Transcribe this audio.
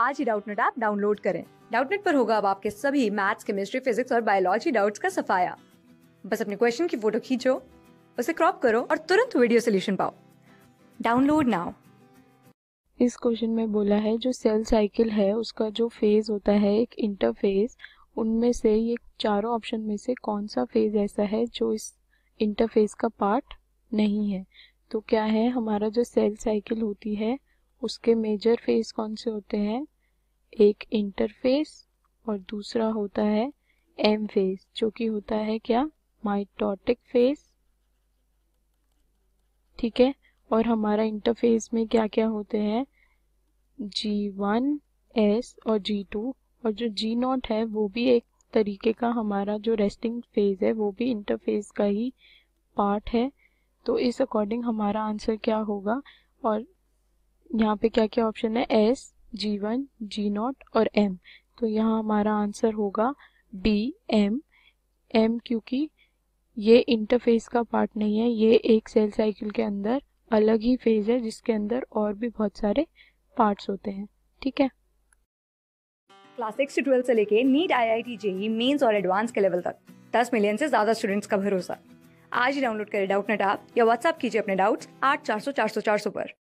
आज ही Doubtnut app download करें डाउटनेट पर होगा अब आपके सभी मैथ्स केमिस्ट्री फिजिक्स और बायोलॉजी डाउट्स का सफाया बस अपने क्वेश्चन की फोटो खींचो उसे क्रॉप करो और तुरंत वीडियो सोल्यूशन पाओ डाउनलोड नाउ इस क्वेश्चन में बोला है जो सेल साइकिल है उसका जो फेज होता है एक इंटरफेज उनमें से ये चारों ऑप्शन में से कौन सा फेज ऐसा है जो इस इंटरफेज का पार्ट नहीं है तो क्या है हमारा जो सेल साइकिल होती है उसके मेजर फेज कौन से होते हैं एक इंटरफेस और दूसरा होता है एम फेस जो कि होता है क्या माइटोटिक फेस ठीक है और हमारा इंटरफेस में क्या क्या होते हैं जी वन एस और जी टू और जो जी नॉट है वो भी एक तरीके का हमारा जो रेस्टिंग फेज है वो भी इंटरफेस का ही पार्ट है तो इस अकॉर्डिंग हमारा आंसर क्या होगा और यहाँ पे क्या क्या ऑप्शन है S G one G naught और एम तो यहाँ हमारा आंसर होगा डी एम एम क्योंकि ये इंटरफेस का पार्ट नहीं है ये एक सेल साइकिल के अंदर अलग ही फेज है जिसके अंदर और भी बहुत सारे पार्ट्स होते हैं ठीक है क्लास सिक्स से ट्वेल्थ से लेके NEET I I T JEE Mains और एडवांस के लेवल तक दस मिलियन से ज्यादा स्टूडेंट्स का भरोसा आज ही डाउनलोड करें डाउट नेट आप या व्हाट्सअप कीजिए अपने डाउट्स आठ चार सौ चार सौ चार सौ पर